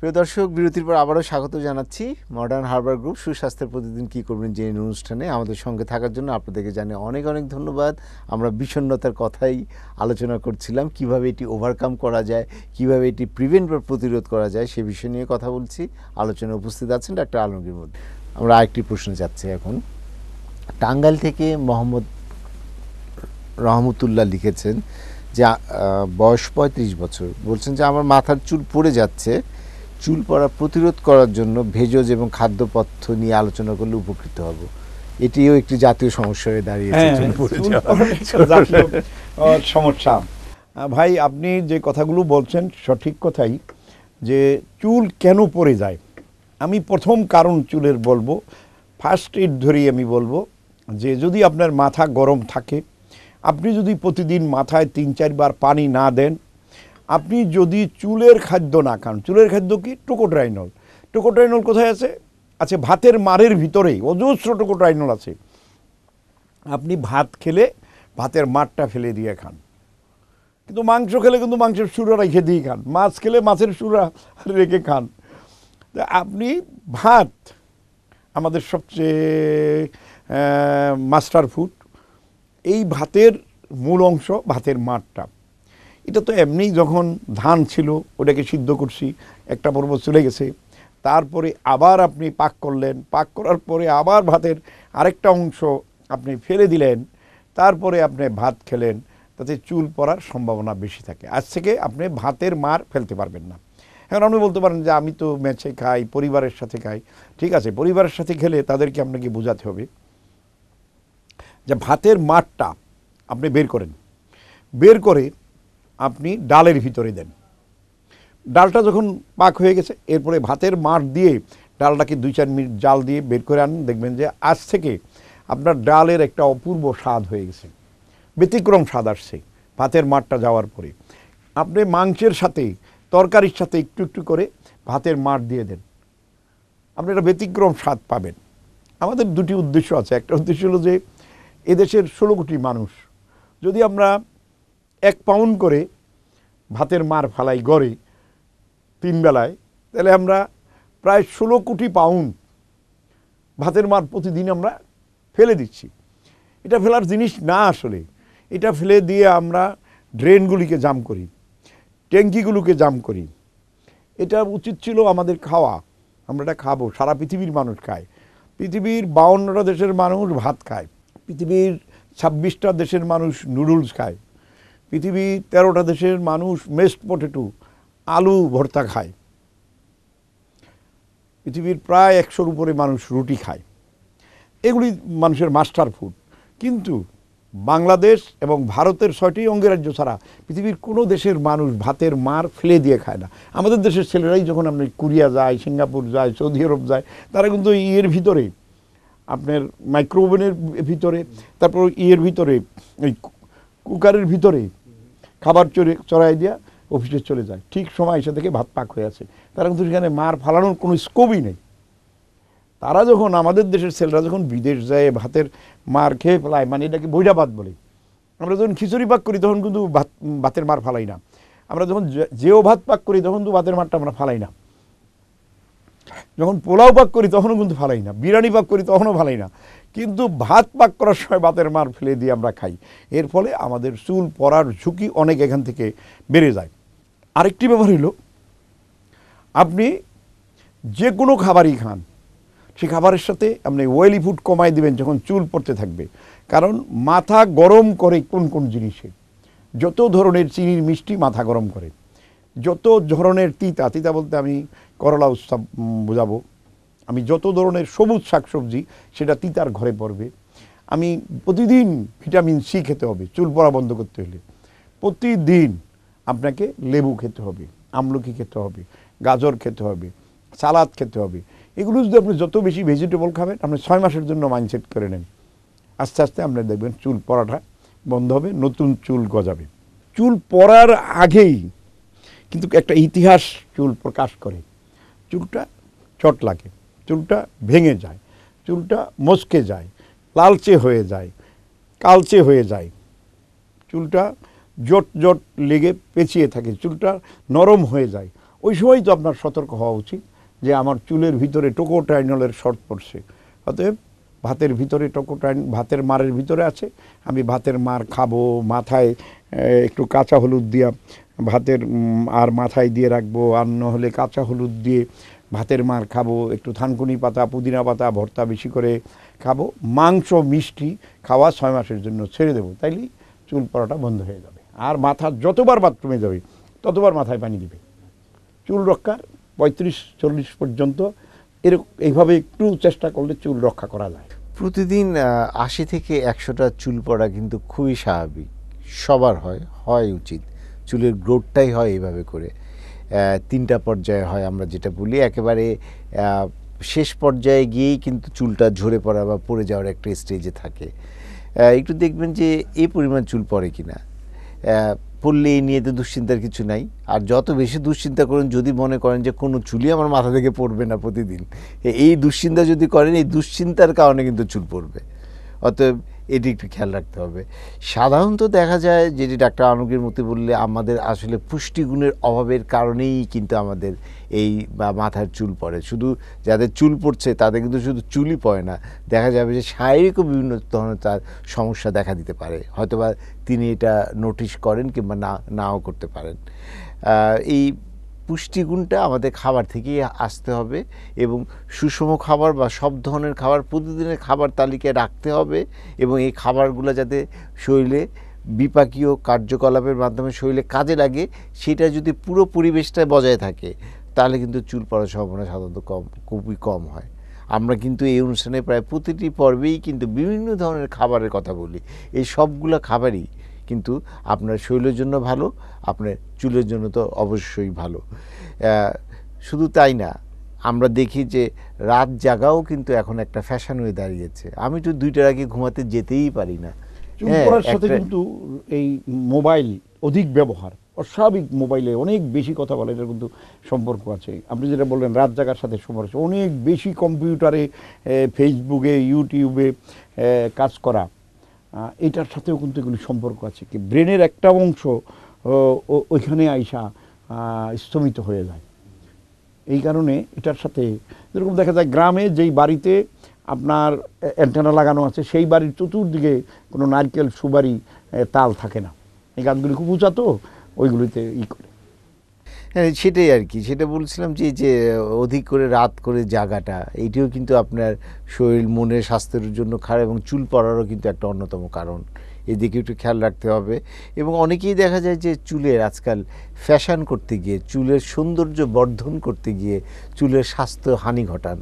প্রিয় দর্শক বিরতির পর আবারও স্বাগত জানাচ্ছি মডার্ন হারবার গ্রুপ সুস্বাস্থ্যের প্রতিদিন কী করবেন যে অনুষ্ঠানে আমাদের সঙ্গে থাকার জন্য আপনাদেরকে জানে অনেক অনেক ধন্যবাদ আমরা বিষণ্নতার কথাই আলোচনা করছিলাম কিভাবে এটি ওভারকাম করা যায় কিভাবে এটি প্রিভেন্ট বা প্রতিরোধ করা যায় সে বিষয় নিয়ে কথা বলছি আলোচনা উপস্থিত আছেন ডাক্তার আলমগীর মধ্যে আমরা আরেকটি প্রশ্ন যাচ্ছি এখন টাঙ্গাইল থেকে মোহাম্মদ রহমতুল্লাহ লিখেছেন যে বয়স পঁয়ত্রিশ বছর বলছেন যে আমার মাথার চুল পড়ে যাচ্ছে চুল পড়া প্রতিরোধ করার জন্য ভেজজ এবং খাদ্যপথ্য নিয়ে আলোচনা করলে উপকৃত হব এটিও একটি জাতীয় সমস্যা হয়ে দাঁড়িয়েছে হ্যাঁ, সমস্যা ভাই আপনি যে কথাগুলো বলছেন সঠিক কথাই যে চুল কেন পড়ে যায় আমি প্রথম কারণ চুলের বলবো ফার্স্ট এড ধরেই আমি বলবো যে যদি আপনার মাথা গরম থাকে আপনি যদি প্রতিদিন মাথায় তিন চারবার পানি না দেন আপনি যদি চুলের খাদ্য না খান চুলের খাদ্য কি টোকোট্রাইনল টোকোট্রাইনল কোথায় আছে আছে ভাতের মারের ভিতরেই অজস্র টোকোট্রাইনল আছে আপনি ভাত খেলে ভাতের মারটা ফেলে দিয়ে খান কিন্তু মাংস খেলে কিন্তু মাংসের সুরা রেখে দিয়ে খান মাছ খেলে মাছের সুরা রেখে খান আপনি ভাত আমাদের সবচেয়ে মাস্টার ফুড এই ভাতের মূল অংশ ভাতের মাঠটা এটা তো এমনি যখন ধান ছিল ওটাকে সিদ্ধ করছি একটা পর্ব চলে গেছে তারপরে আবার আপনি পাক করলেন পাক করার পরে আবার ভাতের আরেকটা অংশ আপনি ফেলে দিলেন তারপরে আপনি ভাত খেলেন তাতে চুল পড়ার সম্ভাবনা বেশি থাকে আজ থেকে আপনি ভাতের মার ফেলতে পারবেন না এখন আপনি বলতে পারেন যে আমি তো ম্যাচে খাই পরিবারের সাথে খাই ঠিক আছে পরিবারের সাথে খেলে তাদেরকে আপনাকে বোঝাতে হবে যে ভাতের মারটা আপনি বের করেন বের করে আপনি ডালের ভিতরে দেন ডালটা যখন পাক হয়ে গেছে এরপরে ভাতের মার দিয়ে ডালটাকে দুই চার মিনিট জাল দিয়ে বের করে আন দেখবেন যে আজ থেকে আপনার ডালের একটা অপূর্ব স্বাদ হয়ে গেছে ব্যতিক্রম স্বাদ আসছে ভাতের মারটা যাওয়ার পরে আপনি মাংসের সাথে তরকারির সাথে একটু একটু করে ভাতের মার দিয়ে দেন আপনি একটা ব্যতিক্রম স্বাদ পাবেন আমাদের দুটি উদ্দেশ্য আছে একটা উদ্দেশ্য হলো যে এদেশের ষোলো কোটি মানুষ যদি আমরা এক পাউন্ড করে ভাতের মার ফালাই গড়ে তিন বেলায় তাহলে আমরা প্রায় ষোলো কোটি পাউন্ড ভাতের মার প্রতিদিন আমরা ফেলে দিচ্ছি এটা ফেলার জিনিস না আসলে এটা ফেলে দিয়ে আমরা ড্রেনগুলিকে জাম করি ট্যাঙ্কিগুলোকে জাম করি এটা উচিত ছিল আমাদের খাওয়া আমরা এটা খাবো সারা পৃথিবীর মানুষ খায় পৃথিবীর বাউন্নটা দেশের মানুষ ভাত খায় পৃথিবীর ছাব্বিশটা দেশের মানুষ নুডলস খায় পৃথিবী তেরোটা দেশের মানুষ মেস্ট পটেটো আলু ভর্তা খায় পৃথিবীর প্রায় একশোর উপরে মানুষ রুটি খায় এগুলি মানুষের মাস্টার ফুড কিন্তু বাংলাদেশ এবং ভারতের ছয়টি অঙ্গরাজ্য ছাড়া পৃথিবীর কোনো দেশের মানুষ ভাতের মার ফেলে দিয়ে খায় না আমাদের দেশের ছেলেরাই যখন আপনি কোরিয়া যায় সিঙ্গাপুর যায় সৌদি আরব যায় তারা কিন্তু ইয়ের ভিতরে আপনার মাইক্রোওভেনের ভিতরে তারপর ইয়ের ভিতরে এই কুকারের ভিতরে খাবার চড়ে চড়াই দিয়া অফিসে চলে যায় ঠিক সময় এসে দেখে ভাত পাক হয়ে আছে তারা কিন্তু সেখানে মার ফালানোর কোনো স্কোপই নেই তারা যখন আমাদের দেশের ছেলেরা যখন বিদেশ যায় ভাতের মার খেয়ে ফেলায় মানে এটাকে বৈরাবাদ বলে আমরা যখন খিচুড়ি পাক করি তখন কিন্তু ভাত ভাতের মার ফালাই না আমরা যখন যেও ভাত পাক করি তখন কিন্তু ভাতের মারটা আমরা ফালাই না যখন পোলাও পাক করি তখনও কিন্তু ফালাই না বিরিয়ানি পাক করি তখনও ফালাই না কিন্তু ভাত পাক করার সময় ভাতের মার ফেলে দিয়ে আমরা খাই এর ফলে আমাদের চুল পড়ার ঝুঁকি অনেক এখান থেকে বেড়ে যায় আরেকটি ব্যাপার হলো আপনি যে কোনো খাবারই খান সে খাবারের সাথে আপনি ওয়েলি ফুড কমাই দিবেন যখন চুল পড়তে থাকবে কারণ মাথা গরম করে কোন কোন জিনিসে যত ধরনের চিনির মিষ্টি মাথা গরম করে যত ধরনের তিতা তিতা বলতে আমি করলা উৎসব বোঝাবো আমি যত ধরনের সবুজ শাকসবজি সেটা তিতার ঘরে পড়বে আমি প্রতিদিন ভিটামিন সি খেতে হবে চুল পড়া বন্ধ করতে হলে প্রতিদিন আপনাকে লেবু খেতে হবে আমলকি খেতে হবে গাজর খেতে হবে সালাদ খেতে হবে এগুলো যদি আপনি যত বেশি ভেজিটেবল খাবেন আপনি ছয় মাসের জন্য মাইন্ডসেট করে নেন আস্তে আস্তে আপনি দেখবেন চুল পড়াটা বন্ধ হবে নতুন চুল গজাবে চুল পড়ার আগেই কিন্তু একটা ইতিহাস চুল প্রকাশ করে চুলটা চট লাগে চুলটা ভেঙে যায় চুলটা মস্কে যায় লালচে হয়ে যায় কালচে হয়ে যায় চুলটা জট জট লেগে পেঁচিয়ে থাকে চুলটা নরম হয়ে যায় ওই সময় তো আপনার সতর্ক হওয়া উচিত যে আমার চুলের ভিতরে টোকোটাইনলের শর্ট পড়ছে অতএব ভাতের ভিতরে টোকোটাইন ভাতের মারের ভিতরে আছে আমি ভাতের মার খাবো মাথায় একটু কাঁচা হলুদ দিয়া ভাতের আর মাথায় দিয়ে রাখবো আর হলে কাঁচা হলুদ দিয়ে ভাতের মার খাবো একটু থানকুনি পাতা পুদিনা পাতা ভর্তা বেশি করে খাবো মাংস মিষ্টি খাওয়া ছয় মাসের জন্য ছেড়ে দেবো তাইলে চুল পড়াটা বন্ধ হয়ে যাবে আর মাথা যতবার বাথরুমে যাবে ততবার মাথায় পানি দিবে চুল রক্ষার পঁয়ত্রিশ চল্লিশ পর্যন্ত এরকম এইভাবে একটু চেষ্টা করলে চুল রক্ষা করা যায় প্রতিদিন আশি থেকে একশোটা চুল পড়া কিন্তু খুবই স্বাভাবিক সবার হয় হয় উচিত চুলের গ্রোথটাই হয় এইভাবে করে তিনটা পর্যায়ে হয় আমরা যেটা বলি একেবারে শেষ পর্যায়ে গিয়েই কিন্তু চুলটা ঝরে পড়া বা পড়ে যাওয়ার একটা স্টেজে থাকে একটু দেখবেন যে এই পরিমাণ চুল পড়ে না পড়লে এই নিয়ে তো দুশ্চিন্তার কিছু নাই আর যত বেশি দুশ্চিন্তা করেন যদি মনে করেন যে কোনো চুলই আমার মাথা থেকে পড়বে না প্রতিদিন এই দুশ্চিন্তা যদি করেন এই দুশ্চিন্তার কারণে কিন্তু চুল পড়বে অতএব এটি একটু খেয়াল রাখতে হবে সাধারণত দেখা যায় যেটি ডাক্তার আনুকের মতে বললে আমাদের আসলে পুষ্টিগুণের অভাবের কারণেই কিন্তু আমাদের এই বা মাথার চুল পড়ে শুধু যাদের চুল পড়ছে তাদের কিন্তু শুধু চুলই পড়ে না দেখা যাবে যে শারীরিকও বিভিন্ন ধরনের তার সমস্যা দেখা দিতে পারে হয়তোবা তিনি এটা নোটিশ করেন কিংবা না নাও করতে পারেন এই পুষ্টিগুণটা আমাদের খাবার থেকেই আসতে হবে এবং সুষম খাবার বা সব ধরনের খাবার প্রতিদিনের খাবার তালিকায় রাখতে হবে এবং এই খাবারগুলো যাতে শরীরে বিপাকীয় কার্যকলাপের মাধ্যমে শরীরে কাজে লাগে সেটা যদি পুরো পরিবেশটা বজায় থাকে তাহলে কিন্তু চুল পড়ার সম্ভাবনা সাধারণত কম খুবই কম হয় আমরা কিন্তু এই অনুষ্ঠানে প্রায় প্রতিটি পর্বেই কিন্তু বিভিন্ন ধরনের খাবারের কথা বলি এই সবগুলো খাবারই কিন্তু আপনার শৈলের জন্য ভালো আপনার চুলের জন্য তো অবশ্যই ভালো শুধু তাই না আমরা দেখি যে রাত জাগাও কিন্তু এখন একটা ফ্যাশন হয়ে দাঁড়িয়েছে আমি তো দুইটার আগে ঘুমাতে যেতেই পারি না হ্যাঁ, সাথে কিন্তু এই মোবাইল অধিক ব্যবহার অস্বাভাবিক মোবাইলে অনেক বেশি কথা বলে এটার কিন্তু সম্পর্ক আছে আপনি যেটা বললেন রাত জাগার সাথে সম্পর্ক অনেক বেশি কম্পিউটারে ফেসবুকে ইউটিউবে কাজ করা এটার সাথেও কিন্তু এগুলি সম্পর্ক আছে কি ব্রেনের একটা অংশ ওইখানে আইসা স্থমিত হয়ে যায় এই কারণে এটার সাথে যেরকম দেখা যায় গ্রামে যেই বাড়িতে আপনার অ্যান্টেনা লাগানো আছে সেই বাড়ির চতুর্দিকে কোনো নারকেল সুবারি তাল থাকে না এই গাছগুলি খুব উঁচা তো ওইগুলিতে ই করে হ্যাঁ, সেটাই আর কি সেটা বলছিলাম যে যে অধিক করে রাত করে জাগাটা এইটিও কিন্তু আপনার শরীর মনে স্বাস্থ্যের জন্য খারাপ এবং চুল পড়ারও কিন্তু একটা অন্যতম কারণ এদিকে একটু খেয়াল রাখতে হবে এবং অনেকেই দেখা যায় যে চুলের আজকাল ফ্যাশন করতে গিয়ে চুলের সৌন্দর্য বর্ধন করতে গিয়ে চুলের স্বাস্থ্য হানি ঘটান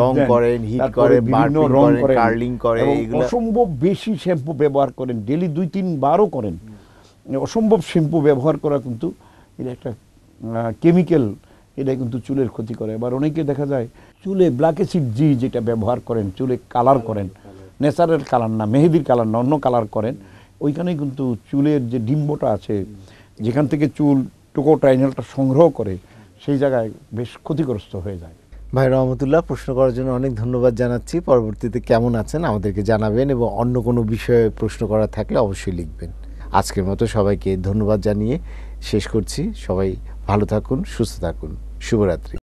রং করেন হিট করেন অসম্ভব বেশি শ্যাম্পু ব্যবহার করেন ডেলি দুই তিনবারও করেন মানে অসম্ভব শ্যাম্পু ব্যবহার করা কিন্তু এটা একটা কেমিক্যাল এটা কিন্তু চুলের ক্ষতি করে আবার অনেকে দেখা যায় চুলে ব্ল্যাক অ্যাসিড জি যেটা ব্যবহার করেন চুলে কালার করেন নেচারের কালার না মেহেদির কালার না অন্য কালার করেন ওইখানে কিন্তু চুলের যে ডিম্বটা আছে যেখান থেকে চুল টোকোটাইনালটা সংগ্রহ করে সেই জায়গায় বেশ ক্ষতিগ্রস্ত হয়ে যায় ভাই রহমতুল্লাহ প্রশ্ন করার জন্য অনেক ধন্যবাদ জানাচ্ছি পরবর্তীতে কেমন আছেন আমাদেরকে জানাবেন এবং অন্য কোনো বিষয়ে প্রশ্ন করা থাকলে অবশ্যই লিখবেন আজকের মতো সবাইকে ধন্যবাদ জানিয়ে শেষ করছি সবাই ভালো থাকুন সুস্থ থাকুন শুভরাত্রি